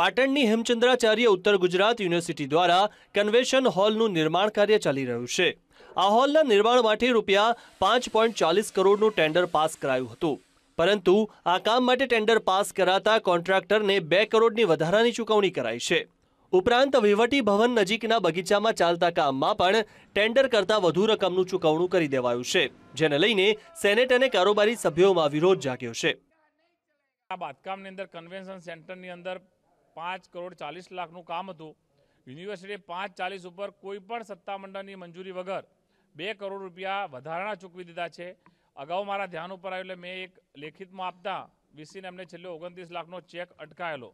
પાટણની હેમચંદ્રાચાર્ય ઉત્તર ગુજરાત યુનિવર્સિટી દ્વારા કન્વેશન હોલનું નિર્માણ કાર્ય ચાલી રહ્યું છે આ હોલના નિર્માણ માટે રૂપિયા પાંચ પોઈન્ટ ચાલીસ કરોડનું ટેન્ડર પાસ કરાયું હતું પરંતુ આ કામ માટે ટેન્ડર પાસ કરાતા કોન્ટ્રાક્ટરને બે કરોડની વધારાની ચૂકવણી કરાઈ છે ઉપરાંત વહીવટી ભવન નજીકના બગીચામાં ચાલતા કામમાં પણ ટેન્ડર કરતાં વધુ રકમનું ચૂકવણું કરી દેવાયું છે જેને લઈને સેનેટ અને કારોબારી સભ્યોમાં વિરોધ જાગ્યો છે આ બાંધકામની અંદર કન્વેન્શન સેન્ટરની અંદર પાંચ કરોડ ચાલીસ લાખનું કામ હતું યુનિવર્સિટીએ પાંચ ચાલીસ ઉપર કોઈ પણ સત્તામંડળની મંજૂરી વગર બે કરોડ રૂપિયા વધારાના ચૂકવી દીધા છે અગાઉ મારા ધ્યાન ઉપર આવ્યું એટલે મેં એક લેખિતમાં આપતા વીસીને એમને છેલ્લે ઓગણત્રીસ લાખનો ચેક અટકાયેલો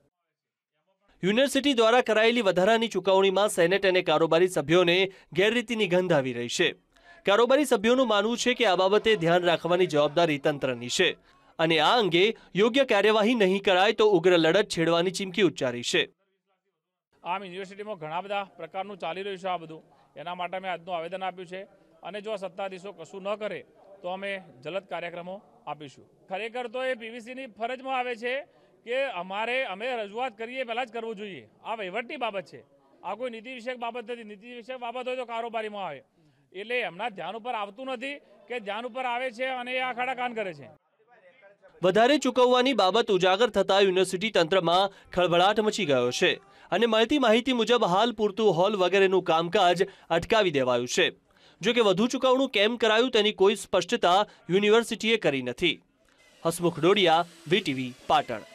યુનિવર્સિટી દ્વારા કરાયેલી વધારાની ચુકવણીમાં સેનેટ અને કારોબારી સભ્યોને ગેરરીતિની ગંધ આવી રહી છે કારોબારી સભ્યોનું માનવું છે કે આ બાબતે ધ્યાન રાખવાની જવાબદારી તંત્રની છે અને આ અંગે યોગ્ય કાર્યવાહી નહીં કરાય તો ઉગ્ર લડત છેડવાની ચીમકી ઉચ્ચારી છે આમ યુનિવર્સિટીમાં ઘણા બધા પ્રકારનું ચાલી રહ્યું છે આ બધું એના માટે મેં આજનું આવેદન આપ્યું છે અને જો સત્તાધીશો કશું ન કરે તો અમે જલદ કાર્યક્રમો આપીશું ખરેખર તો એ પીવીસીની ફરજમાં આવે છે કે અમારે અમે રજૂઆત કરીએ પહેલાં જ કરવું જોઈએ આ વહીવટની બાબત છે આ કોઈ નીતિ વિષયક બાબત નથી નીતિ વિષયક બાબત હોય તો કારોબારીમાં આવે એટલે એમના ધ્યાન ઉપર આવતું નથી કે ધ્યાન ઉપર આવે છે અને એ આખાડા કાન કરે છે વધારે ચૂકવવાની બાબત ઉજાગર થતા યુનિવર્સિટી તંત્રમાં ખળભળાટ મચી ગયો છે અને મળતી માહિતી મુજબ હાલ પૂરતું હોલ વગેરેનું કામકાજ અટકાવી દેવાયું છે જોકે વધુ ચૂકવણું કેમ કરાયું તેની કોઈ સ્પષ્ટતા યુનિવર્સિટીએ કરી નથી હસમુખ ડોડિયા વીટીવી પાટણ